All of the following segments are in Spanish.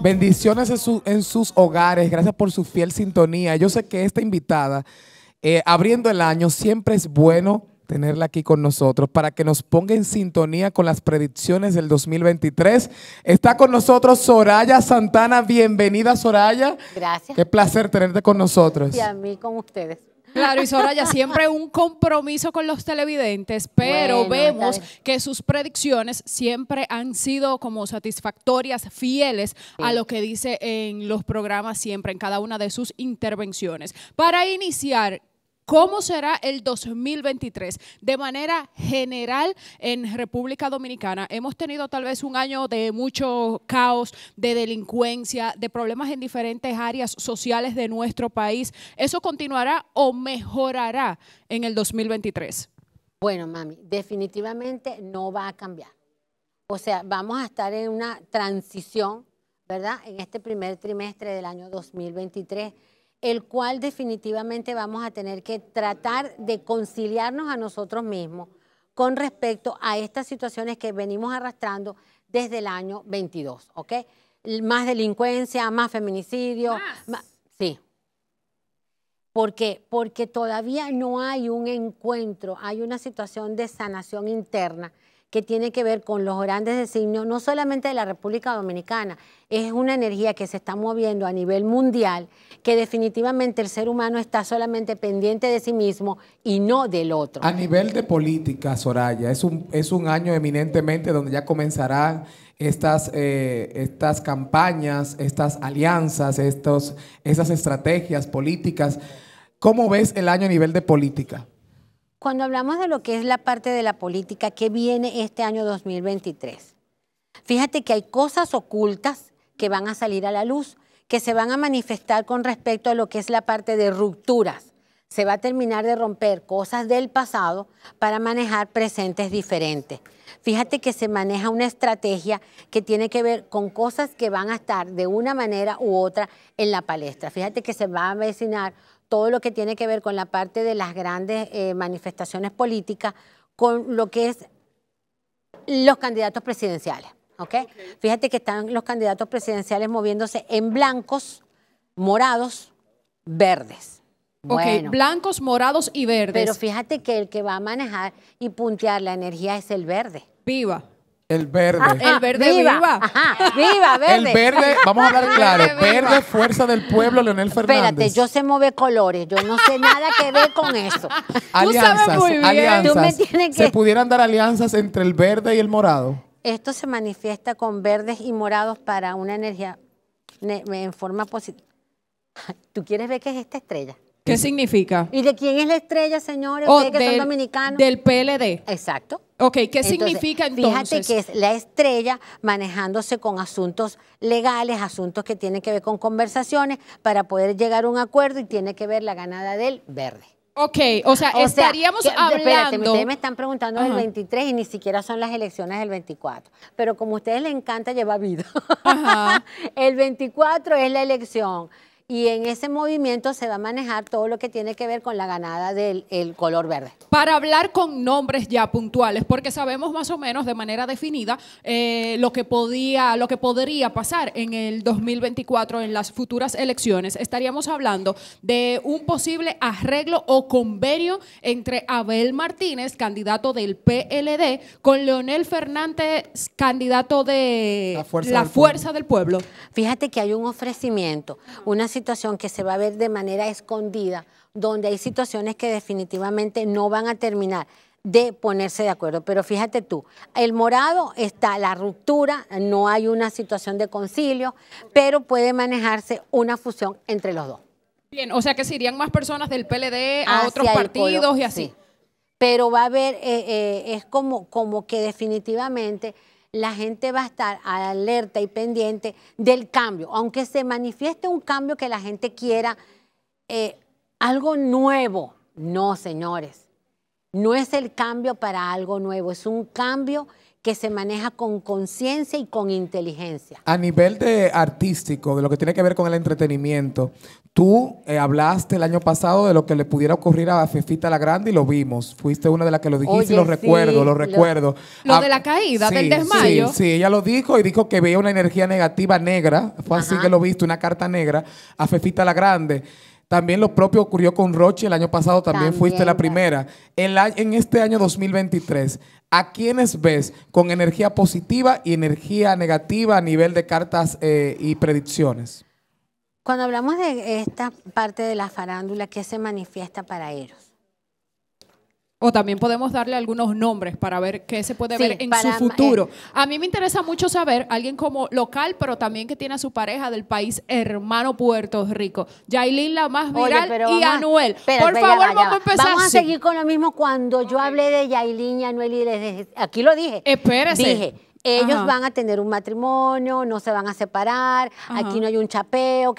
Bendiciones en, sus hogares. Gracias por su fiel sintonía. Yo sé que esta invitada, eh, abriendo el año, siempre es bueno tenerla aquí con nosotros para que nos ponga en sintonía con las predicciones del 2023. Está con nosotros Soraya Santana. Bienvenida, Soraya. Gracias. Qué placer tenerte con nosotros. Y a mí con ustedes. Claro, y Soraya, siempre un compromiso con los televidentes, pero vemos que sus predicciones siempre han sido como satisfactorias, fieles a lo que dice en los programas siempre, en cada una de sus intervenciones. Para iniciar, cómo será el 2023. De manera general, en República Dominicana hemos tenido tal vez un año de mucho caos, de delincuencia, de problemas en diferentes áreas sociales de nuestro país. ¿Eso continuará o mejorará en el 2023? Bueno, mami, definitivamente no va a cambiar. O sea, vamos a estar en una transición, ¿verdad? En este primer trimestre del año 2023 el cual definitivamente vamos a tener que tratar de conciliarnos a nosotros mismos con respecto a estas situaciones que venimos arrastrando desde el año 22, ¿ok? Más delincuencia, más feminicidio. sí. ¿Por qué? Porque todavía no hay un encuentro, hay una situación de sanación interna que tiene que ver con los grandes designios, no solamente de la República Dominicana, es una energía que se está moviendo a nivel mundial, que definitivamente el ser humano está solamente pendiente de sí mismo y no del otro. A nivel de política, Soraya, es un, es un año eminentemente donde ya comenzarán estas, eh, estas campañas, estas alianzas, estos, esas estrategias políticas. ¿Cómo ves el año a nivel de política? Cuando hablamos de lo que es la parte de la política que viene este año 2023, fíjate que hay cosas ocultas que van a salir a la luz, que se van a manifestar con respecto a lo que es la parte de rupturas. Se va a terminar de romper cosas del pasado para manejar presentes diferentes. Fíjate que se maneja una estrategia que tiene que ver con cosas que van a estar de una manera u otra en la palestra. Fíjate que se va a avecinar todo lo que tiene que ver con la parte de las grandes eh, manifestaciones políticas, con lo que es los candidatos presidenciales. ¿ok? Fíjate que están los candidatos presidenciales moviéndose en blancos, morados, verdes. Ok, blancos, morados y verdes. Pero fíjate que el que va a manejar y puntear la energía es el verde. Viva. El verde. Ah, el verde viva. Viva, verde. El verde, vamos a hablar claro. Verde, fuerza del pueblo, Leonel Fernández. Espérate, yo se mueve colores. Yo no sé nada que ver con eso. Alianzas, Tú alianzas. Se pudieran dar alianzas entre el verde y el morado. Esto se manifiesta con verdes y morados para una energía en forma positiva. ¿Tú quieres ver qué es esta estrella? ¿Qué significa? ¿Y de quién es la estrella, señores? Oh, ustedes que son dominicanos. Del PLD. Exacto. Ok, ¿qué significa entonces? Fíjate que es la estrella manejándose con asuntos legales, asuntos que tienen que ver con conversaciones para poder llegar a un acuerdo y tiene que ver la ganada del verde. Ok, o sea, estaríamos Espérate, ustedes me están preguntando del 23 y ni siquiera son las elecciones del 24. Pero como a ustedes les encanta llevar vida, el 24 es la elección y en ese movimiento se va a manejar todo lo que tiene que ver con la ganada del color verde. Para hablar con nombres ya puntuales, porque sabemos más o menos de manera definida eh, lo que podía, lo que podría pasar en el 2024 en las futuras elecciones. Estaríamos hablando de un posible arreglo o convenio entre Abel Martínez, candidato del PLD, con Leonel Fernández, candidato de la Fuerza, del, pueblo. del, pueblo. Fíjate que hay un ofrecimiento, una situación situación que se va a ver de manera escondida, donde hay situaciones que definitivamente no van a terminar de ponerse de acuerdo. Pero fíjate tú, el morado está la ruptura, no hay una situación de concilio, pero puede manejarse una fusión entre los dos. Bien, o sea que serían más personas del PLD a otros partidos y así. Pero va a haber, eh, eh, es como, como que definitivamente la gente va a estar alerta y pendiente del cambio. Aunque se manifieste un cambio que la gente quiera, eh, algo nuevo. No, señores, no es el cambio para algo nuevo, es un cambio que se maneja con conciencia y con inteligencia. A nivel de artístico, de lo que tiene que ver con el entretenimiento, tú eh, hablaste el año pasado de lo que le pudiera ocurrir a Fefita la Grande y lo vimos. Fuiste una de las que lo dijiste y lo recuerdo, lo recuerdo. Ah, lo, de la caída, del desmayo. Sí, ella lo dijo y dijo que veía una energía negativa negra, fue así que lo viste, una carta negra a Fefita la Grande. También lo propio ocurrió con Roche el año pasado, también, fuiste la eh. primera. en este año 2023, ¿a quiénes ves con energía positiva y energía negativa a nivel de cartas eh, y predicciones? Cuando hablamos de esta parte de la farándula, ¿qué se manifiesta para ellos? O también podemos darle algunos nombres para ver qué se puede ver en su eh, futuro. a mí me interesa mucho saber, alguien como local, pero también que tiene a su pareja del país hermano Puerto Rico. Yailin, la más viral, y Anuel. Por favor, vamos a empezar. Vamos a seguir con lo mismo cuando yo hablé de Yailin y Anuel y les aquí lo dije. Espérese. Dije, ellos van a tener un matrimonio, no se van a separar, aquí no hay un chapeo,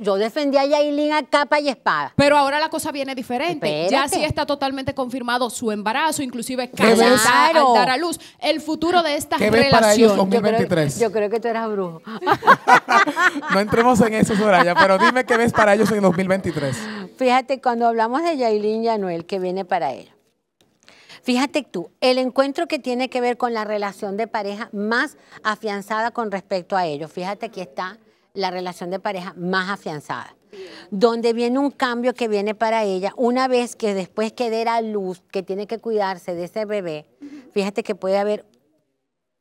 yo defendía a Yailin a capa y espada. Pero ahora la cosa viene diferente. Ya sí está totalmente confirmado su embarazo, inclusive casi a dar a luz. El futuro de esta ¿Qué relación. 2023? Yo creo, que tú eras brujo. no entremos en eso, Soraya, pero dime qué ves para ellos en 2023. Fíjate, cuando hablamos de Yailin Anuel, ¿qué viene para ellos? Fíjate tú, el encuentro que tiene que ver con la relación de pareja más afianzada con respecto a ellos. Fíjate, aquí está la relación de pareja más afianzada, donde viene un cambio que viene para ella una vez que después que dé la luz, que tiene que cuidarse de ese bebé, fíjate que puede haber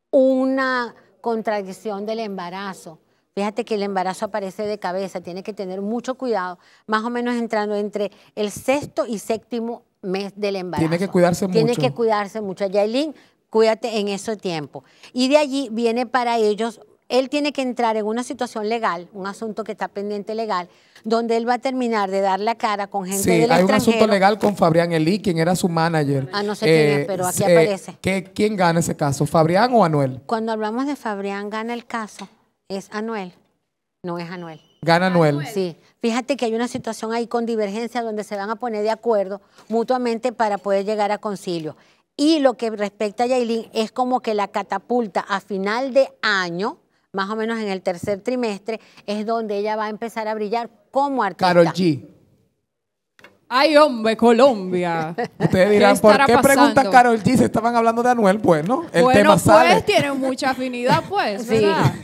una contradicción del embarazo. Fíjate que el embarazo aparece de cabeza, tiene que tener mucho cuidado, más o menos entrando entre el sexto y séptimo mes del embarazo. Tiene que cuidarse mucho. Tiene que cuidarse mucho. Yailin, cuídate en ese tiempo. Y de allí viene para ellos él tiene que entrar en una situación legal, un asunto que está pendiente legal, donde él va a terminar de dar la cara con gente sí, hay un asunto legal con Fabrián Eli, quien era su manager. Ah, no sé quién es, eh, pero aquí eh, aparece. ¿Quién gana ese caso, Fabrián o Anuel? Cuando hablamos de Fabrián, gana el caso, es Anuel. No es Anuel. Gana Anuel. Sí. Fíjate que hay una situación ahí con divergencia donde se van a poner de acuerdo mutuamente para poder llegar a concilio. Y lo que respecta a Yailin es como que la catapulta a final de año, más o menos en el tercer trimestre, es donde ella va a empezar a brillar como artista. Carol G. Ay, hombre, Colombia. Ustedes dirán, ¿por qué pregunta Carol G Se estaban hablando de Anuel? Pues, ¿no? El bueno, pues tienen mucha afinidad, pues.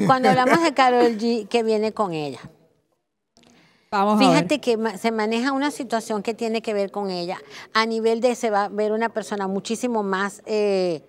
Cuando hablamos de Carol G, que viene con ella? Vamos Fíjate que se maneja una situación que tiene que ver con ella. A nivel de se va a ver una persona muchísimo más, eh,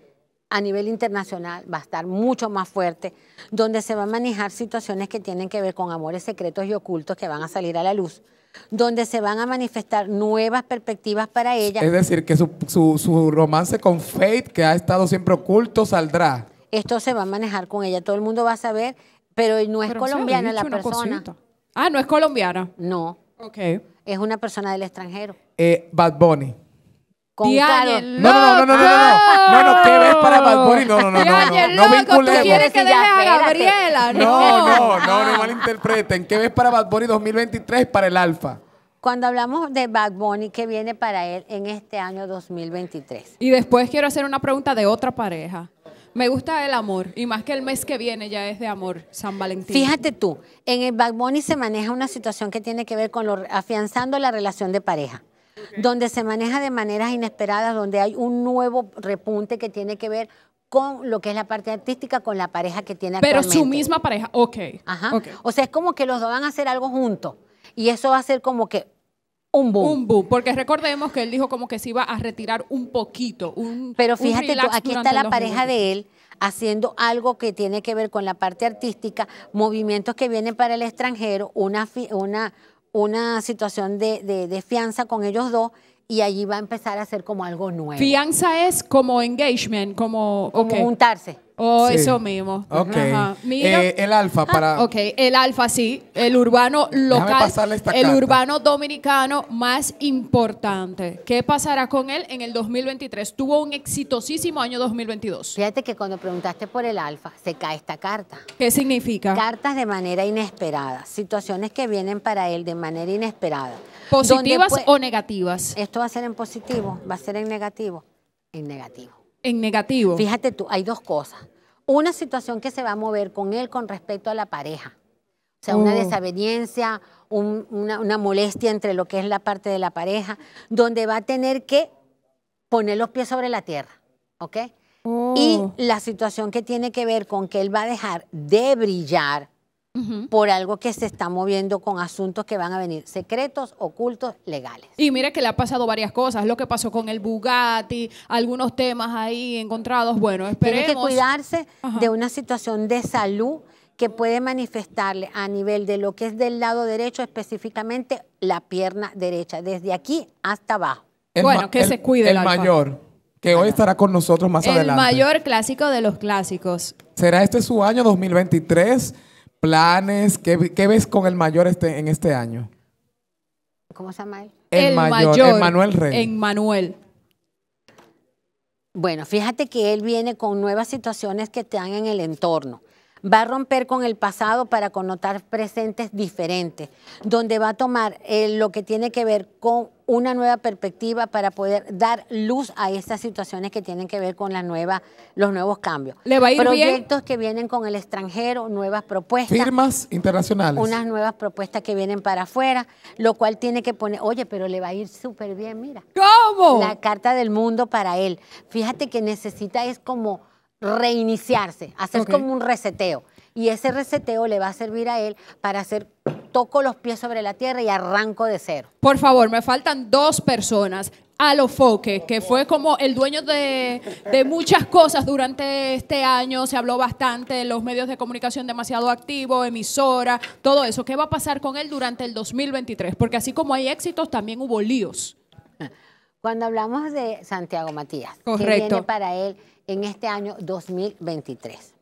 a nivel internacional, va a estar mucho más fuerte, donde se va a manejar situaciones que tienen que ver con amores secretos y ocultos que van a salir a la luz donde se van a manifestar nuevas perspectivas para ella. Es decir, que su, su, su romance con Faith, que ha estado siempre oculto, saldrá. Esto se va a manejar con ella, todo el mundo va a saber, pero no es colombiana la persona. Ah, no es colombiana. No. Ok. Es una persona del extranjero. Eh, Bad Bunny con No, no, no, no, no, no, no, ¿qué ves para Bad Bunny? No, no, no, no, no, no quieres que No, no, no, no malinterpreten. ¿Qué ves para Bad Bunny 2023 para el Alfa? cuando hablamos de Bad Bunny, que viene para él en este año 2023? Y después quiero hacer una pregunta de otra pareja. Me gusta el amor, y más que el mes que viene ya es de amor, San Valentín. Fíjate tú, en el Bad Bunny se maneja una situación que tiene que ver con lo, afianzando la relación de pareja donde se maneja de maneras inesperadas, donde hay un nuevo repunte que tiene que ver con lo que es la parte artística, con la pareja que tiene actualmente. Pero su misma pareja, ok. Ajá. O sea, es como que los dos van a hacer algo juntos. Y eso va a ser como que un boom. Un boom, porque recordemos que él dijo como que se iba a retirar un poquito. Pero fíjate aquí está la pareja de él haciendo algo que tiene que ver con la parte artística, movimientos que vienen para el extranjero, una, una una situación de, de, fianza con ellos dos y allí va a empezar a ser como algo nuevo. Fianza es como engagement, como, como juntarse. Oh, eso mismo. Eh, el alfa ah, para. el alfa, sí. El urbano local. el urbano dominicano más importante. ¿Qué pasará con él en el 2023? Tuvo un exitosísimo año 2022. Fíjate que cuando preguntaste por el alfa, se cae esta carta. ¿Qué significa? Cartas de manera inesperada. Situaciones que vienen para él de manera inesperada. ¿Positivas o negativas? Esto va a ser en positivo, va a ser en negativo. En negativo. En negativo. Fíjate tú, hay dos cosas. Una situación que se va a mover con él con respecto a la pareja. O sea, una oh. desaveniencia, una, molestia entre lo que es la parte de la pareja, donde va a tener que poner los pies sobre la tierra. ¿Ok? Y oh. la situación que tiene que ver con que él va a dejar de brillar por algo que se está moviendo con asuntos que van a venir secretos, ocultos, legales. Y mira que le ha pasado varias cosas, lo que pasó con el Bugatti, algunos temas ahí encontrados. Bueno, esperemos. Tiene que cuidarse de una situación de salud que puede manifestarle a nivel de lo que es del lado derecho, específicamente la pierna derecha, desde aquí hasta abajo. bueno, que se cuide el, el mayor, que hoy estará con nosotros más adelante. El mayor clásico de los clásicos. ¿Será este su año 2023? planes, ¿qué, ves con el mayor este, en este año? ¿Cómo se llama él? El, mayor, mayor, Rey. Bueno, fíjate que él viene con nuevas situaciones que te dan en el entorno va a romper con el pasado para connotar presentes diferentes, donde va a tomar eh, lo que tiene que ver con una nueva perspectiva para poder dar luz a estas situaciones que tienen que ver con la nueva, los nuevos cambios. ¿Le va a Proyectos que vienen con el extranjero, nuevas propuestas. Firmas internacionales. Unas nuevas propuestas que vienen para afuera, lo cual tiene que poner, oye, pero le va a ir súper bien, mira. ¿Cómo? La carta del mundo para él. Fíjate que necesita es como reiniciarse, hacer como un reseteo. Y ese reseteo le va a servir a él para hacer toco los pies sobre la tierra y arranco de cero. Por favor, me faltan dos personas. Alofoque, que fue como el dueño de, muchas cosas durante este año, se habló bastante, de los medios de comunicación demasiado activos, emisora, todo eso. ¿Qué va a pasar con él durante el 2023? Porque así como hay éxitos, también hubo líos. Cuando hablamos de Santiago Matías, Correcto. para él? en este año 2023.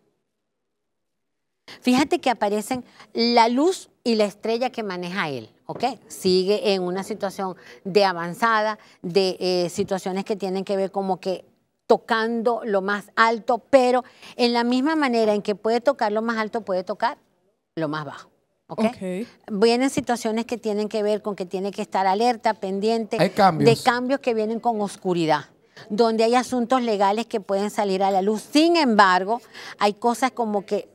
Fíjate que aparecen la luz y la estrella que maneja él, ¿ok? Sigue en una situación de avanzada, de eh, situaciones que tienen que ver como que tocando lo más alto, pero en la misma manera en que puede tocar lo más alto, puede tocar lo más bajo. ¿okay? Vienen situaciones que tienen que ver con que tiene que estar alerta, pendiente de cambios que vienen con oscuridad donde hay asuntos legales que pueden salir a la luz. Sin embargo, hay cosas como que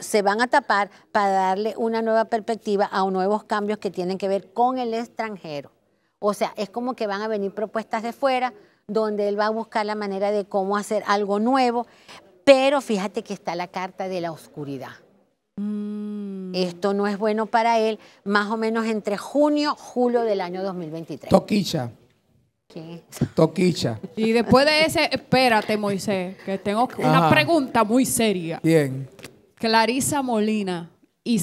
se van a tapar para darle una nueva perspectiva a nuevos cambios que tienen que ver con el extranjero. O sea, es como que van a venir propuestas de fuera, donde él va a buscar la manera de cómo hacer algo nuevo, pero fíjate que está la carta de la oscuridad. Mm. Esto no es bueno para él, más o menos entre junio, julio del año 2023. Toquilla. Toquicha. Y después de ese, espérate, Moisés, que tengo una pregunta muy seria. Bien. Clarisa Molina y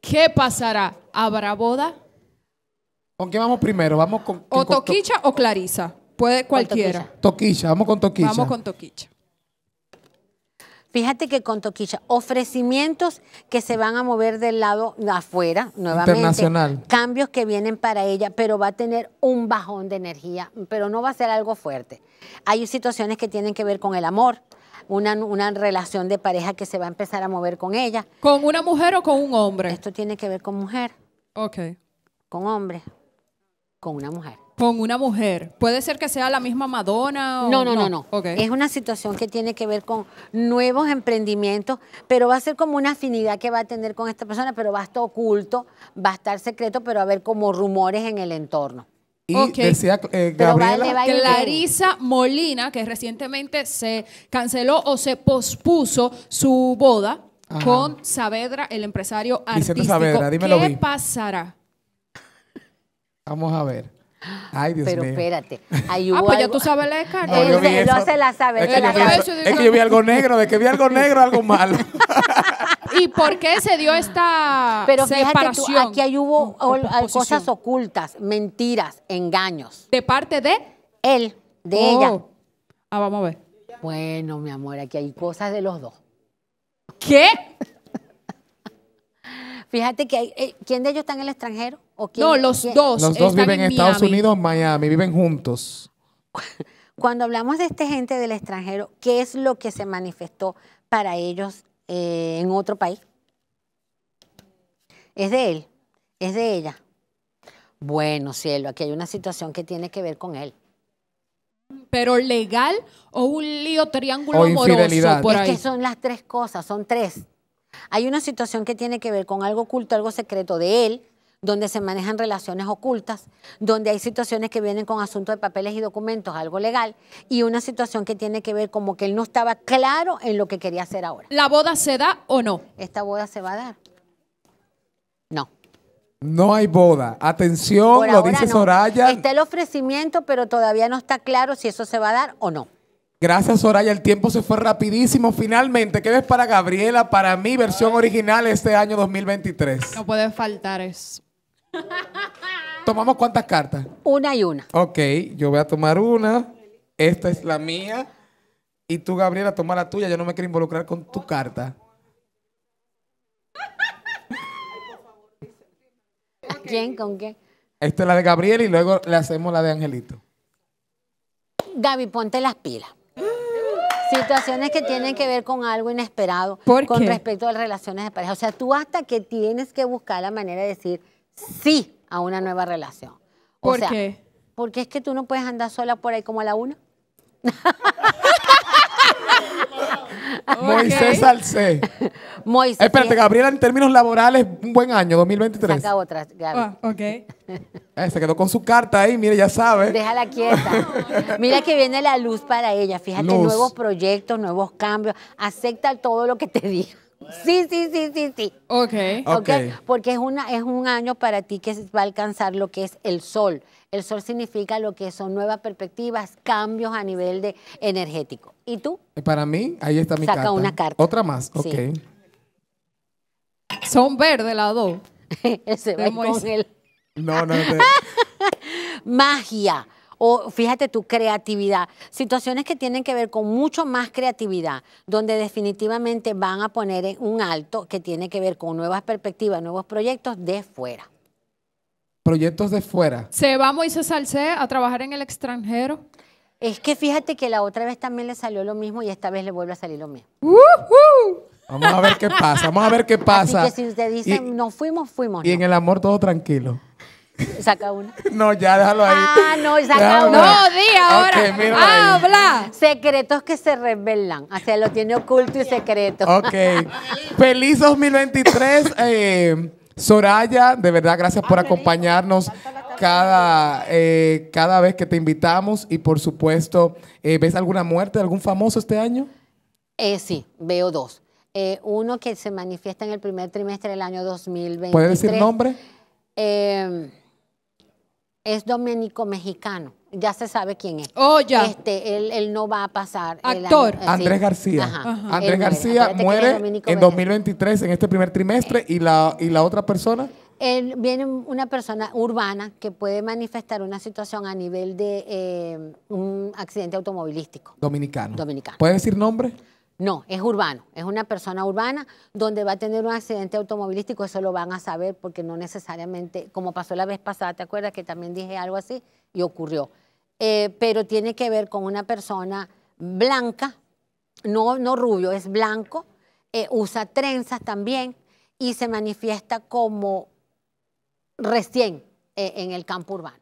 ¿Qué pasará? ¿Habrá boda? ¿Con quién vamos primero? ¿Vamos con, o Toquicha o Clarisa? Puede cualquiera. toquicha, vamos con Toquicha. Vamos con Toquicha. Fíjate que con Toquicha, ofrecimientos que se van a mover del lado afuera, nuevamente. Cambios que vienen para ella, pero va a tener un bajón de energía, pero no va a ser algo fuerte. Hay situaciones que tienen que ver con el amor, una, una, relación de pareja que se va a empezar a mover con ella. ¿Con una mujer o con un hombre? Esto tiene que ver con mujer. Ok. Con hombre. Con una mujer con una mujer. Puede ser que sea la misma Madonna. O no, no, no, no. Es una situación que tiene que ver con nuevos emprendimientos, pero va a ser como una afinidad que va a tener con esta persona, pero va a estar oculto, va a estar secreto, pero va a haber como rumores en el entorno. Y decía eh, Gabriela, Clarisa Molina, que recientemente se canceló o se pospuso su boda con Saavedra, el empresario artístico. ¿Qué pasará? Vamos a ver. Ay, Dios Pero espérate. ah, pues ya tú sabes la escarcha. No, se la sabe. Es, que, yo Vi, algo negro, de que vi algo negro, algo malo. ¿Y por qué se dio esta Pero separación? aquí hay hubo cosas ocultas, mentiras, engaños. ¿De parte de? Él, de oh. ella. Ah, vamos a ver. Bueno, mi amor, aquí hay cosas de los dos. ¿Qué? Fíjate que hay, eh, ¿quién de ellos está en el extranjero? No, los dos. Los dos viven en Estados Unidos, Miami, viven juntos. Cuando hablamos de esta gente del extranjero, ¿qué es lo que se manifestó para ellos eh, en otro país? Es de él, es de ella. Bueno, cielo, aquí hay una situación que tiene que ver con él. Pero legal o un lío triángulo amoroso es que son las tres cosas, son tres. Hay una situación que tiene que ver con algo oculto, algo secreto de él, donde se manejan relaciones ocultas, donde hay situaciones que vienen con asuntos de papeles y documentos, algo legal, y una situación que tiene que ver como que él no estaba claro en lo que quería hacer ahora. ¿La boda se da o no? Esta boda se va a dar. No. No hay boda. Atención, lo dice Soraya. Está el ofrecimiento, pero todavía no está claro si eso se va a dar o no. Gracias, Soraya. El tiempo se fue rapidísimo. Finalmente, ¿qué ves para Gabriela, para mi versión original este año 2023? No puede faltar eso. ¿Tomamos cuántas cartas? Una y una. Ok, yo voy a tomar una. Esta es la mía. Y tú, Gabriela, toma la tuya. Yo no me quiero involucrar con tu carta. quién? ¿Con qué? Esta es la de Gabriela y luego le hacemos la de Angelito. Gaby, ponte las pilas. Situaciones que tienen que ver con algo inesperado con respecto a las relaciones de pareja. O sea, tú hasta que tienes que buscar la manera de decir, sí a una nueva relación. ¿Por qué? Porque es que tú no puedes andar sola por ahí como a la una. Moisés Salcé. Moisés. Espérate, Gabriela, en términos laborales, un buen año, 2023. Saca otra, ah, ok. Eh, se quedó con su carta ahí, mire, ya sabe. Déjala quieta. Mira que viene la luz para ella. Fíjate, nuevos proyectos, nuevos cambios. Acepta todo lo que te diga. Sí, sí, sí, sí, sí. Okay. ok. Porque es, una, es un año para ti que va a alcanzar lo que es el sol. El sol significa lo que son nuevas perspectivas, cambios a nivel de energético. ¿Y tú? Para mí, ahí está mi carta. Saca una carta. Otra más, ok. Son verde las dos. Ese con No, no. Magia o fíjate tu creatividad, situaciones que tienen que ver con mucho más creatividad, donde definitivamente van a poner en un alto que tiene que ver con nuevas perspectivas, nuevos proyectos de fuera. Proyectos de fuera. Se va Moisés Salcé a trabajar en el extranjero. Es que fíjate que la otra vez también le salió lo mismo y esta vez le vuelve a salir lo mismo. Vamos a ver qué pasa, vamos a ver qué pasa. Así si usted dicen no fuimos, fuimos. Y en el amor todo tranquilo. Saca una. No, ya déjalo ahí. Ah, no, saca No, di ahora. Habla. Secretos que se revelan. O sea, lo tiene oculto y secreto. Ok. Feliz 2023. Eh, Soraya, de verdad, gracias por ah, acompañarnos cada, eh, cada vez que te invitamos. Y por supuesto, eh, ¿ves alguna muerte de algún famoso este año? sí, veo dos. uno que se manifiesta en el primer trimestre del año 2023. ¿Puedes decir nombre? Eh, es doménico mexicano. Ya se sabe quién es. Oh, ya. Este, él, él no va a pasar. Actor. Eh, Andrés García. Andrés García muere, en 2023, en este primer trimestre. Eh. ¿Y la, y la otra persona? Él viene una persona urbana que puede manifestar una situación a nivel de eh, un accidente automovilístico. Dominicano. Dominicano. ¿Puede decir nombre? No, es urbano, es una persona urbana donde va a tener un accidente automovilístico, eso lo van a saber porque no necesariamente, como pasó la vez pasada, ¿te acuerdas que también dije algo así y ocurrió? Eh, pero tiene que ver con una persona blanca, no, no rubio, es blanco, eh, usa trenzas también y se manifiesta como recién eh, en el campo urbano.